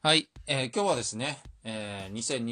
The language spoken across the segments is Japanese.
はい、えー、今日はですね、えー、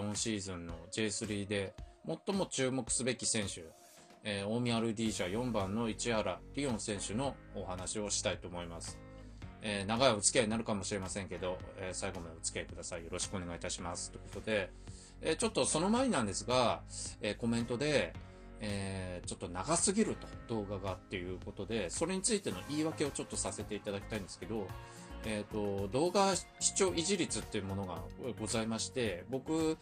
2024シーズンの J3 で最も注目すべき選手、えー、大宮アルディージャ4番の市原リオン選手のお話をしたいと思います。えー、長いお付き合いになるかもしれませんけど、えー、最後までお付き合いください。よろしくお願いいたします。ということで、えー、ちょっとその前なんですが、えー、コメントで、えー、ちょっと長すぎると動画がっていうことで、それについての言い訳をちょっとさせていただきたいんですけど、えっ、ー、と、動画視聴維持率っていうものがございまして、僕、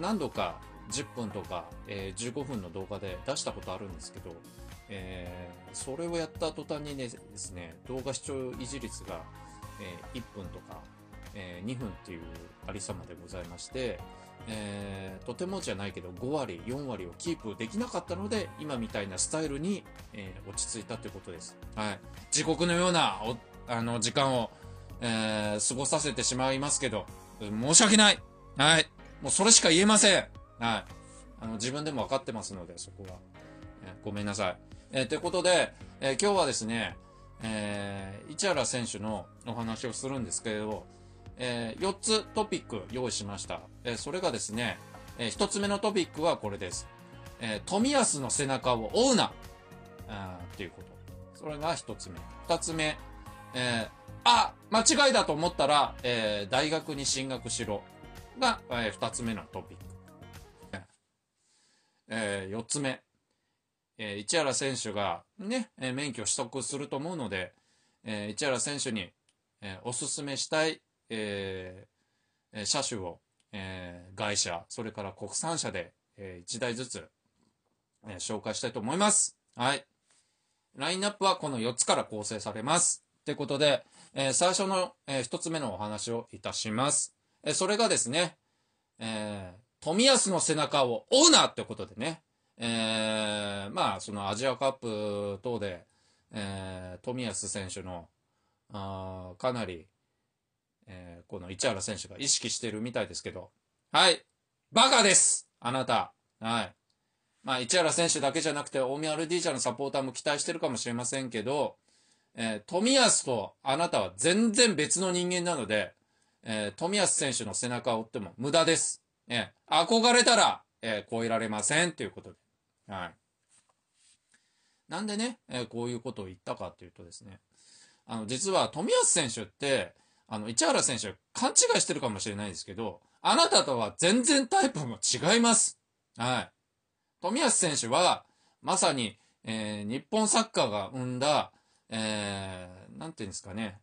何度か10分とか、えー、15分の動画で出したことあるんですけど、えー、それをやった途端にですね、動画視聴維持率が、えー、1分とか、えー、2分っていうありさまでございまして、えー、とてもじゃないけど5割、4割をキープできなかったので、今みたいなスタイルに、えー、落ち着いたということです。はい。地獄のような、あの、時間をえー、過ごさせてしまいますけど、申し訳ないはい。もうそれしか言えませんはい。あの、自分でも分かってますので、そこは。えごめんなさい。えー、ということで、えー、今日はですね、えー、市原選手のお話をするんですけれど、えー、4つトピック用意しました。えそれがですね、え1つ目のトピックはこれです。え富安の背中を追うなあっていうこと。それが1つ目。2つ目、えあ、間違いだと思ったら、えー、大学に進学しろが、えー、2つ目のトピック。えー、4つ目、えー、市原選手がね、えー、免許取得すると思うので、えー、市原選手に、えー、おすすめしたい、えー、車種を、えー、外車、それから国産車で、えー、1台ずつ、えー、紹介したいと思います。はい。ラインナップはこの4つから構成されます。ってことで、えー、最初の、えー、一つ目のお話をいたします。えー、それがですね、えー、富安の背中を追うなってことでね、えー、まあ、そのアジアカップ等で、えー、富安選手の、あかなり、えー、この市原選手が意識してるみたいですけど、はい、バカですあなた。はい。まあ、市原選手だけじゃなくて、大宮アルディージャのサポーターも期待してるかもしれませんけど、えー、冨安とあなたは全然別の人間なので、えー、冨安選手の背中を追っても無駄です。えー、憧れたら、えー、超えられませんということで。はい。なんでね、えー、こういうことを言ったかというとですね、あの、実は冨安選手って、あの、市原選手勘違いしてるかもしれないですけど、あなたとは全然タイプも違います。はい。冨安選手は、まさに、えー、日本サッカーが生んだ、えー、なんていうんですかね、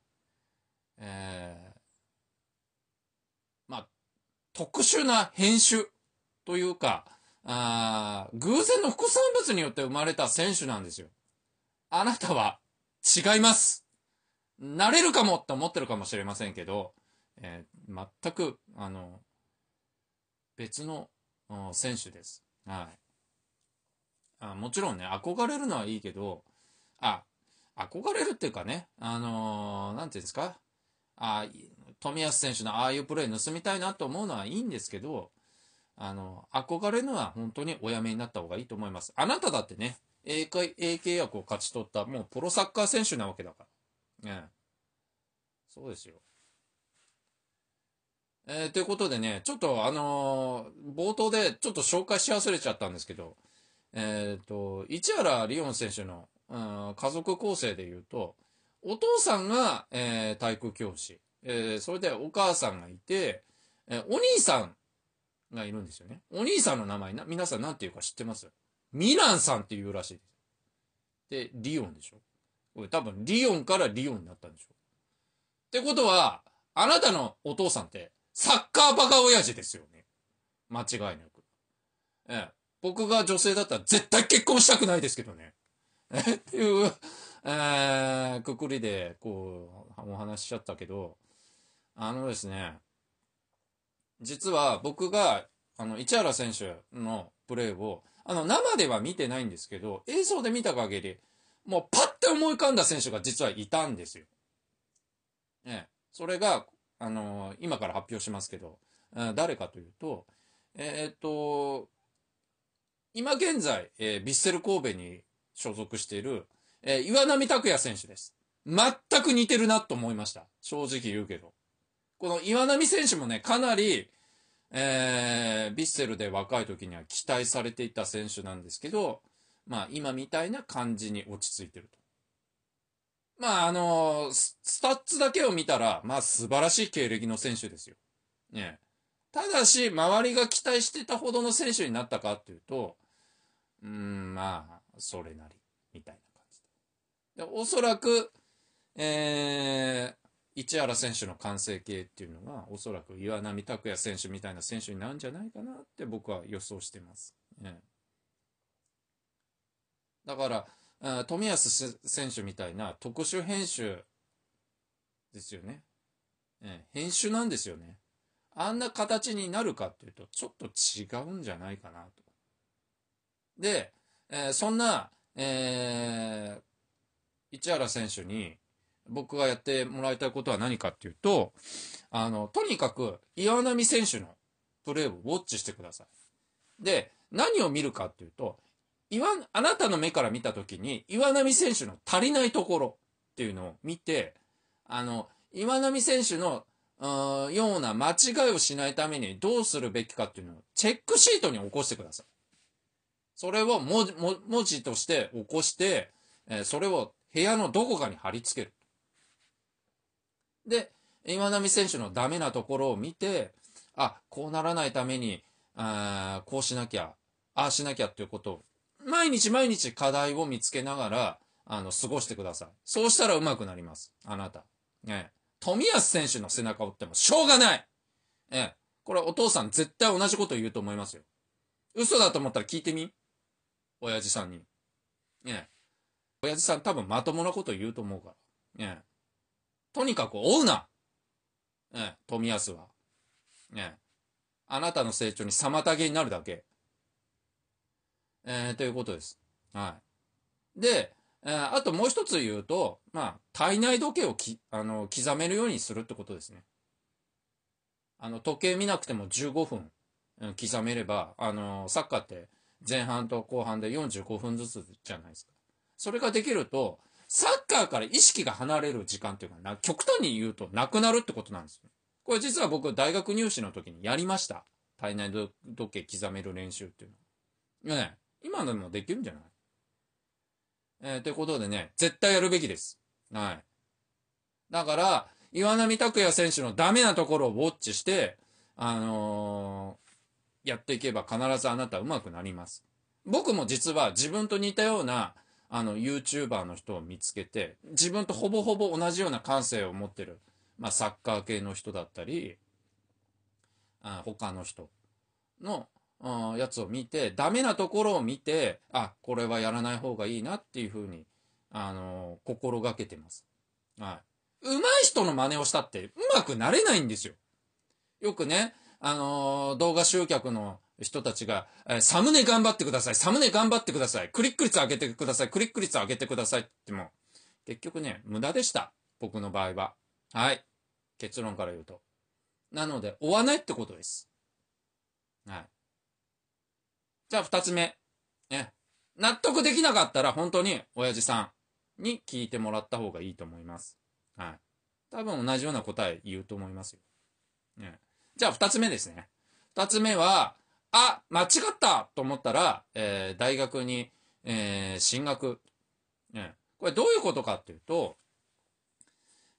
えー、まあ、特殊な編集というか、あ偶然の副産物によって生まれた選手なんですよ。あなたは違います。なれるかもって思ってるかもしれませんけど、えー、全く、あの、別の選手です。はい。あもちろんね、憧れるのはいいけど、あ、憧れるっていうかね、あのー、なんていうんですか、あ冨安選手のああいうプレー盗みたいなと思うのはいいんですけど、あの、憧れるのは本当におやめになった方がいいと思います。あなただってね、A, A 契約を勝ち取った、もうプロサッカー選手なわけだから。ね、そうですよ。えー、ということでね、ちょっとあのー、冒頭でちょっと紹介し忘れちゃったんですけど、えっ、ー、と、市原リオン選手の家族構成で言うと、お父さんが、えー、体育教師、えー、それでお母さんがいて、えー、お兄さんがいるんですよね。お兄さんの名前な、皆さん何て言うか知ってますミランさんって言うらしいです。で、リオンでしょこれ多分リオンからリオンになったんでしょってことは、あなたのお父さんってサッカーバカ親父ですよね。間違いなく。ええ、僕が女性だったら絶対結婚したくないですけどね。っていう、えー、くくりで、こう、お話ししちゃったけど、あのですね、実は僕が、あの、市原選手のプレーを、あの、生では見てないんですけど、映像で見た限り、もうパッて思い浮かんだ選手が実はいたんですよ。ね、それが、あのー、今から発表しますけど、誰かというと、えー、っと、今現在、えー、ヴィッセル神戸に所属している、えー、岩波拓也選手です。全く似てるなと思いました。正直言うけど。この岩波選手もね、かなり、えー、ヴィッセルで若い時には期待されていた選手なんですけど、まあ今みたいな感じに落ち着いてると。まああのー、スタッツだけを見たら、まあ素晴らしい経歴の選手ですよ。ね。ただし、周りが期待してたほどの選手になったかっていうと、うん、まあ、それなり、みたいな感じで。でおそらく、えー、市原選手の完成形っていうのが、おそらく岩波拓也選手みたいな選手になるんじゃないかなって僕は予想してます。ね、だから、冨安選手みたいな特殊編集ですよね。編集なんですよね。あんな形になるかっていうと、ちょっと違うんじゃないかなと。で、えー、そんな、えー、市原選手に僕がやってもらいたいことは何かっていうと、あの、とにかく岩波選手のプレーをウォッチしてください。で、何を見るかっていうと、岩、あなたの目から見たときに岩波選手の足りないところっていうのを見て、あの、岩波選手のような間違いをしないためにどうするべきかっていうのをチェックシートに起こしてください。それを文字文字として起こして、えー、それを部屋のどこかに貼り付ける。で、今波選手のダメなところを見て、あ、こうならないために、あこうしなきゃ、ああしなきゃっていうことを、毎日毎日課題を見つけながら、あの、過ごしてください。そうしたら上手くなります。あなた。ね。富安選手の背中を追ってもしょうがない。え、ね、これお父さん絶対同じこと言うと思いますよ。嘘だと思ったら聞いてみ。親父さんに。ね親父さん多分まともなこと言うと思うから。ねとにかく追うなね富安は。ねあなたの成長に妨げになるだけ。えー、ということです。はい。で、えー、あともう一つ言うと、まあ、体内時計をきあの刻めるようにするってことですね。あの、時計見なくても15分、うん、刻めれば、あのー、サッカーって前半と後半で45分ずつじゃないですか。それができると、サッカーから意識が離れる時間っていうかな、極端に言うとなくなるってことなんですよ。これ実は僕、大学入試の時にやりました。体内時計刻める練習っていうの。ね、今でもできるんじゃないえー、ということでね、絶対やるべきです。はい。だから、岩波拓也選手のダメなところをウォッチして、あのやっていけば必ずあなた上手くなります。僕も実は自分と似たようなあの YouTuber の人を見つけて、自分とほぼほぼ同じような感性を持ってる、まあ、サッカー系の人だったり、あ他の人のやつを見て、ダメなところを見て、あ、これはやらない方がいいなっていうふうに、あのー、心がけてます。はい。上手い人の真似をしたって、うまくなれないんですよ。よくね、あのー、動画集客の人たちが、えー、サムネ頑張ってください、サムネ頑張ってください、クリック率上げてください、クリック率上げてくださいって言っても、結局ね、無駄でした。僕の場合は。はい。結論から言うと。なので、追わないってことです。はい。じゃあ、二つ目。ね。納得できなかったら、本当に、親父さんに聞いてもらった方がいいと思います。はい。多分同じような答え言うと思いますよ。ね。じゃあ2つ目ですね。2つ目は、あ、間違ったと思ったら、えー、大学に、えー、進学。ん。これどういうことかっていうと、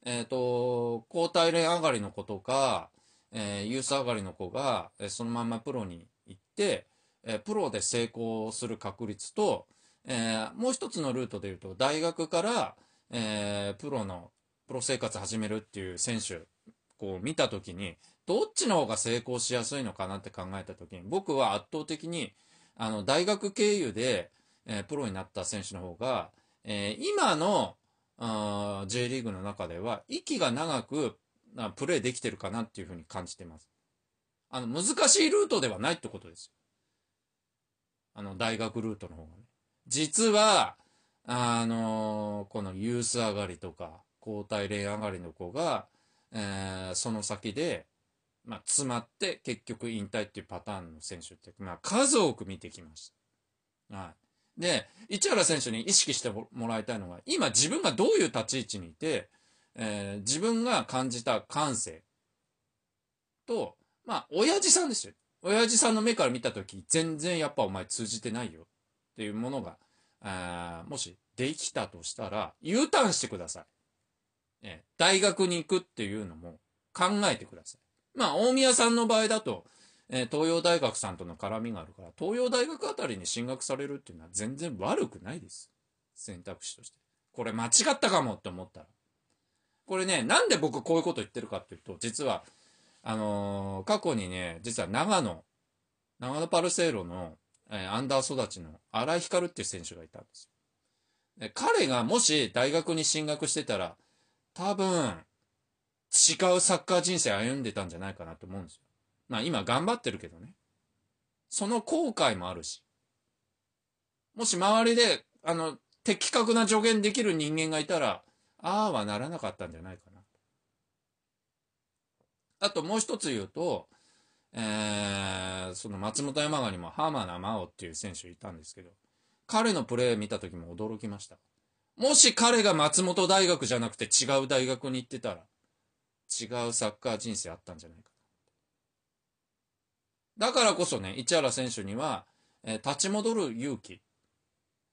えっ、ー、と、交体連上がりの子とか、えー、ユース上がりの子が、えー、そのまんまプロに行って、えー、プロで成功する確率と、えー、もう一つのルートでいうと、大学から、えー、プロの、プロ生活始めるっていう選手、こう見たときに、どっちの方が成功しやすいのかなって考えた時に、僕は圧倒的に、あの、大学経由で、えー、プロになった選手の方が、えー、今の、J リーグの中では、息が長くプレーできてるかなっていうふうに感じてます。あの、難しいルートではないってことですよ。あの、大学ルートの方がね。実は、あのー、このユース上がりとか、交代連上がりの子が、えー、その先で、まあ、詰まって結局引退っていうパターンの選手って、まあ、数多く見てきました。はい。で、市原選手に意識してもらいたいのが、今自分がどういう立ち位置にいて、えー、自分が感じた感性と、まあ、親父さんですよ。親父さんの目から見た時、全然やっぱお前通じてないよっていうものが、あもしできたとしたら、U ターンしてください。え大学に行くっていうのも考えてください。まあ、大宮さんの場合だと、えー、東洋大学さんとの絡みがあるから、東洋大学あたりに進学されるっていうのは全然悪くないです。選択肢として。これ間違ったかもって思ったら。これね、なんで僕こういうこと言ってるかっていうと、実は、あのー、過去にね、実は長野、長野パルセイロの、えー、アンダー育ちの荒井光っていう選手がいたんですよ。彼がもし大学に進学してたら、多分、違うサッカー人生歩んでたんじゃないかなと思うんですよ。まあ今頑張ってるけどね。その後悔もあるし。もし周りで、あの、的確な助言できる人間がいたら、ああはならなかったんじゃないかな。あともう一つ言うと、えー、その松本山雅にも浜名真央っていう選手いたんですけど、彼のプレー見た時も驚きました。もし彼が松本大学じゃなくて違う大学に行ってたら、違うサッカー人生あったんじゃないかだからこそね、市原選手には、えー、立ち戻る勇気。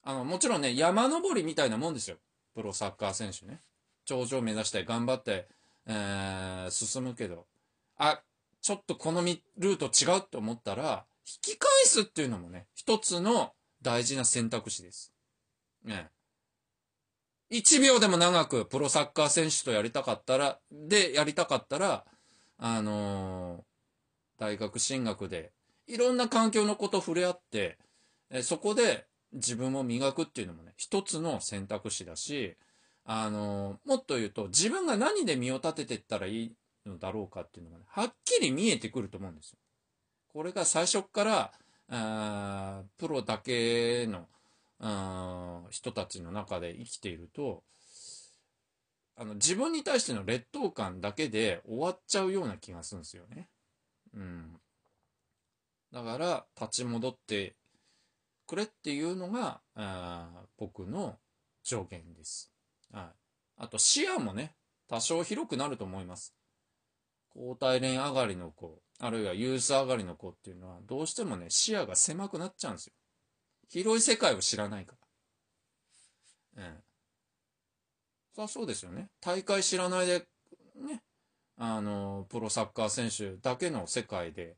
あの、もちろんね、山登りみたいなもんですよ。プロサッカー選手ね。頂上目指して頑張って、えー、進むけど、あ、ちょっとこのルート違うって思ったら、引き返すっていうのもね、一つの大事な選択肢です。ね。1秒でも長くプロサッカー選手とやりたかったら、で、やりたかったら、あのー、大学進学で、いろんな環境のこと触れ合って、えそこで自分を磨くっていうのもね、一つの選択肢だし、あのー、もっと言うと、自分が何で身を立てていったらいいのだろうかっていうのがね、はっきり見えてくると思うんですよ。これが最初から、あプロだけの人たちの中で生きているとあの自分に対しての劣等感だけで終わっちゃうような気がするんですよね。うん、だから立ち戻ってくれっていうのがあ僕の条件です。はい、あと視野もね多少広くなると思います。交代連上がりの子あるいはユース上がりの子っていうのはどうしてもね視野が狭くなっちゃうんですよ。広い世界を知らないから。ええ。そりゃそうですよね。大会知らないで、ね、あの、プロサッカー選手だけの世界で、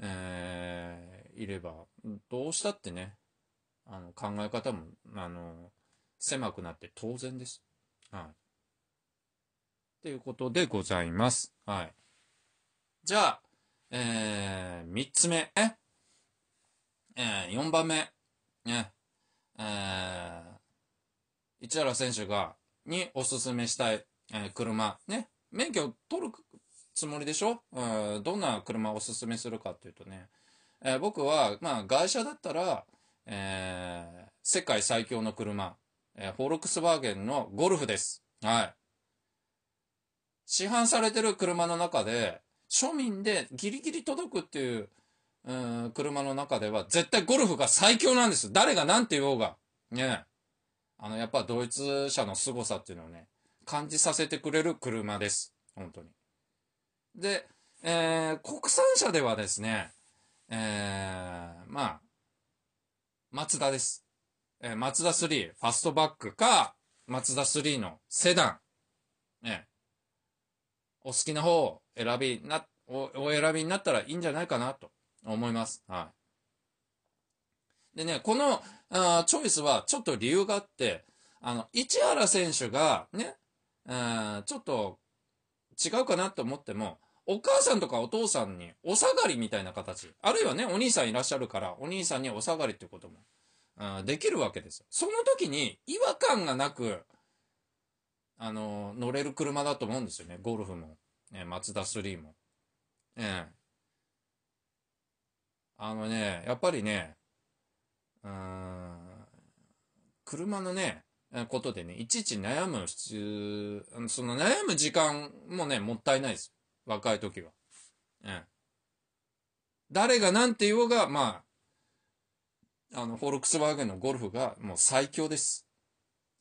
えー、いれば、どうしたってね、あの、考え方も、あの、狭くなって当然です。はい。ということでございます。はい。じゃあ、えー、三つ目、ええー、四番目。ね、えー、市原選手が、におすすめしたい、えー、車、ね、免許取るつもりでしょ、うん、どんな車をおすすめするかっていうとね、えー、僕は、まあ、外車だったら、えー、世界最強の車、えー、フォルクスワーゲンのゴルフです。はい。市販されてる車の中で、庶民でギリギリ届くっていううん、車の中では、絶対ゴルフが最強なんです。誰が何て言おうが。ねあの、やっぱドイツ車の凄さっていうのをね、感じさせてくれる車です。本当に。で、えー、国産車ではですね、えー、まあ、マツダです。えー、マツダ3、ファストバックか、マツダ3のセダン。ね、お好きな方を選びな、お、お選びになったらいいんじゃないかなと。思います。はい。でね、このあチョイスはちょっと理由があって、あの、市原選手がね、ちょっと違うかなと思っても、お母さんとかお父さんにお下がりみたいな形、あるいはね、お兄さんいらっしゃるから、お兄さんにお下がりってことも、あできるわけですよ。その時に違和感がなく、あの、乗れる車だと思うんですよね。ゴルフも、ね、マツダ3も。ええーあのね、やっぱりね、うん、車のね、ことでね、いちいち悩む必要、その悩む時間もね、もったいないです。若い時は。うん。誰が何て言おうが、まあ、あの、フォルクスワーゲンのゴルフがもう最強です。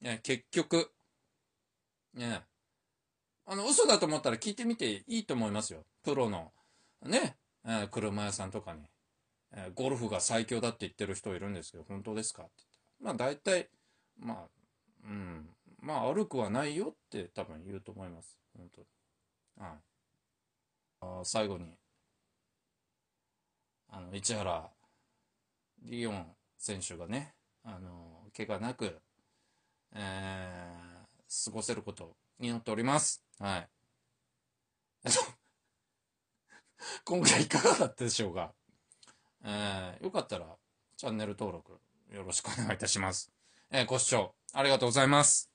ね、結局、ね、あの、嘘だと思ったら聞いてみていいと思いますよ。プロの、ね、車屋さんとかに。えゴルフが最強だって言ってる人いるんですけど、本当ですかって言ってまあ大体、まあ、うん、まあ悪くはないよって多分言うと思います。本当に。はい。あ最後に、あの、市原リオン選手がね、あの、怪我なく、えー、過ごせることを祈っております。はい。今回いかがだったでしょうかえー、よかったらチャンネル登録よろしくお願いいたします。えー、ご視聴ありがとうございます。